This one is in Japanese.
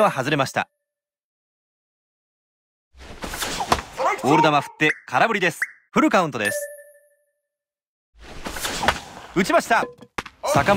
は外れましたボール球振って空振りですフルカウントです打ちました坂